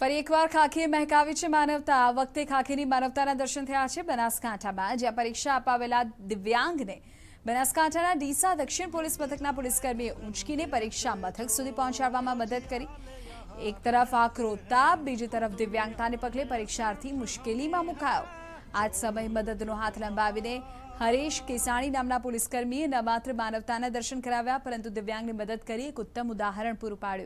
ફરી એકવાર ખાખીએ મહેકાવી છે માનવતા આ વખતે ખાખીની માનવતાના દર્શન થયા છે બનાસકાંઠામાં જ્યાં પરીક્ષા અપાવેલા દિવ્યાંગને બનાસકાંઠાના ડીસા દક્ષિણ પોલીસ મથકના પોલીસકર્મીએ ઊંચકીને પરીક્ષા મથક સુધી પહોંચાડવામાં મદદ કરી એક તરફ આક્રોતા બીજી તરફ દિવ્યાંગતાને પગલે પરીક્ષાર્થી મુશ્કેલીમાં મુકાયો આજ જ સમયે મદદનો હાથ લંબાવીને હરેશ કેસાણી નામના પોલીસકર્મીએ ન માત્ર માનવતાના દર્શન કરાવ્યા પરંતુ દિવ્યાંગને મદદ કરી એક ઉત્તમ ઉદાહરણ પૂરું પાડ્યું